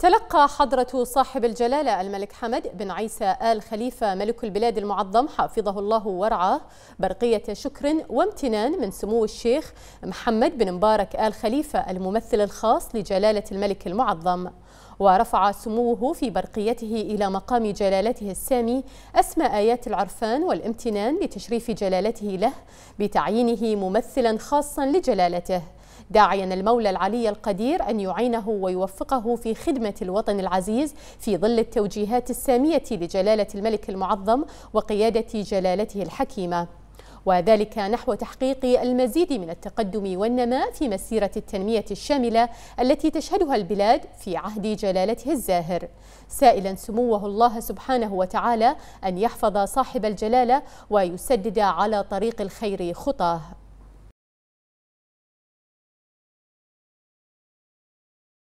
تلقى حضرة صاحب الجلالة الملك حمد بن عيسى آل خليفة ملك البلاد المعظم حفظه الله ورعاه برقية شكر وامتنان من سمو الشيخ محمد بن مبارك آل خليفة الممثل الخاص لجلالة الملك المعظم ورفع سموه في برقيته إلى مقام جلالته السامي أسمى آيات العرفان والامتنان لتشريف جلالته له بتعيينه ممثلا خاصا لجلالته داعيا المولى العلي القدير أن يعينه ويوفقه في خدمة الوطن العزيز في ظل التوجيهات السامية لجلالة الملك المعظم وقيادة جلالته الحكيمة وذلك نحو تحقيق المزيد من التقدم والنماء في مسيرة التنمية الشاملة التي تشهدها البلاد في عهد جلالته الزاهر سائلا سموه الله سبحانه وتعالى أن يحفظ صاحب الجلالة ويسدد على طريق الخير خطاه